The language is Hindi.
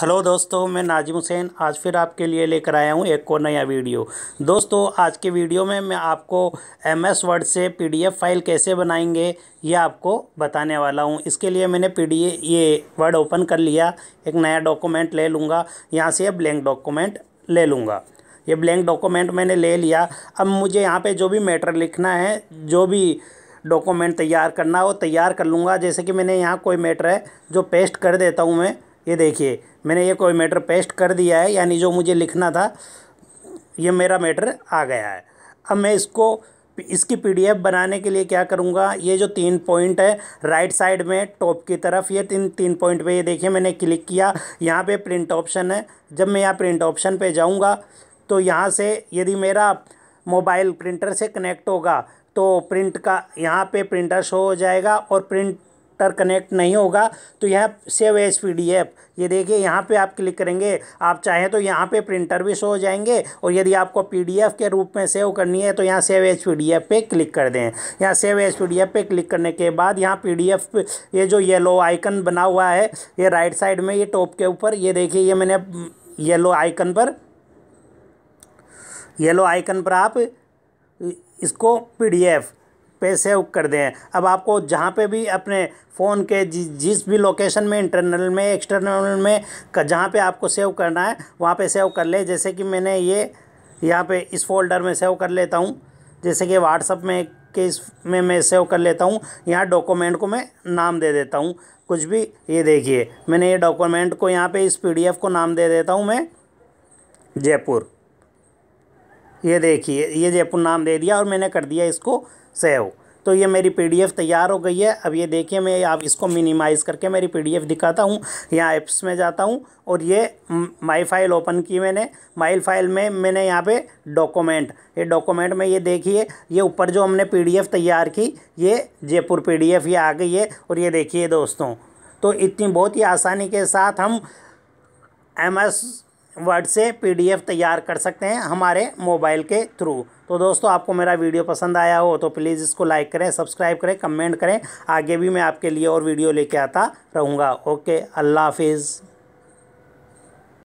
हेलो दोस्तों मैं नाजिम हुसैन आज फिर आपके लिए लेकर आया हूं एक और नया वीडियो दोस्तों आज के वीडियो में मैं आपको एम एस वर्ड से पीडीएफ फाइल कैसे बनाएंगे ये आपको बताने वाला हूं इसके लिए मैंने पी डी ये वर्ड ओपन कर लिया एक नया डॉक्यूमेंट ले लूँगा यहाँ से ब्लैंक डॉक्यूमेंट ले लूँगा ये ब्लैंक डॉक्यूमेंट मैंने ले लिया अब मुझे यहाँ पर जो भी मैटर लिखना है जो भी डॉक्यूमेंट तैयार करना हो तैयार कर लूँगा जैसे कि मैंने यहाँ कोई मैटर है जो पेस्ट कर देता हूँ मैं ये देखिए मैंने ये कोई मैटर पेस्ट कर दिया है यानी जो मुझे लिखना था ये मेरा मैटर आ गया है अब मैं इसको इसकी पीडीएफ बनाने के लिए क्या करूँगा ये जो तीन पॉइंट है राइट साइड में टॉप की तरफ ये तीन तीन पॉइंट पे ये देखिए मैंने क्लिक किया यहाँ पे प्रिंट ऑप्शन है जब मैं यहाँ प्रिंट ऑप्शन पे जाऊँगा तो यहाँ से यदि मेरा मोबाइल प्रिंटर से कनेक्ट होगा तो प्रिंट का यहाँ पे प्रिंटर शो हो जाएगा और प्रिंट कनेक्टर कनेक्ट नहीं होगा तो यह सेव एज एफ ये देखिए यहाँ पे आप क्लिक करेंगे आप चाहें तो यहाँ पे प्रिंटर भी शो हो जाएंगे और यदि आपको पीडीएफ के रूप में सेव करनी है तो यहाँ सेव एज पीडीएफ पे क्लिक कर दें यहाँ सेव एज पीडीएफ पे क्लिक करने के बाद यहाँ पीडीएफ ये जो येलो आइकन बना हुआ है ये राइट साइड में ये टॉप के ऊपर ये देखिए ये मैंने येलो आइकन पर येलो आइकन पर आप इसको एफ पे सेव कर दें अब आपको जहाँ पे भी अपने फ़ोन के जिस भी लोकेशन में इंटरनल में एक्सटर्नल में जहाँ पे आपको सेव करना है वहाँ पे सेव कर ले जैसे कि मैंने ये यहाँ पे इस फोल्डर में सेव कर लेता हूँ जैसे कि व्हाट्सअप में के इस में मैं सेव कर लेता हूँ यहाँ डॉक्यूमेंट को मैं नाम दे देता हूँ कुछ भी ये देखिए मैंने ये डॉक्यूमेंट को यहाँ पर इस पी को नाम दे देता हूँ मैं जयपुर ये देखिए ये जो अपन नाम दे दिया और मैंने कर दिया इसको सेव तो ये मेरी पीडीएफ तैयार हो गई है अब ये देखिए मैं आप इसको मिनिमाइज़ करके मेरी पीडीएफ दिखाता हूँ यहाँ ऐप्स में जाता हूँ और ये माई फाइल ओपन की मैंने माई फाइल में मैंने यहाँ पे डॉक्यूमेंट ये डॉक्यूमेंट में ये देखिए ये ऊपर जो हमने पीडीएफ तैयार की ये जयपुर पीडीएफ ये आ गई है और ये देखिए दोस्तों तो इतनी बहुत ही आसानी के साथ हम एम एस वर्ड से पीडीएफ तैयार कर सकते हैं हमारे मोबाइल के थ्रू तो दोस्तों आपको मेरा वीडियो पसंद आया हो तो प्लीज़ इसको लाइक करें सब्सक्राइब करें कमेंट करें आगे भी मैं आपके लिए और वीडियो लेके आता रहूँगा ओके अल्लाह हाफिज़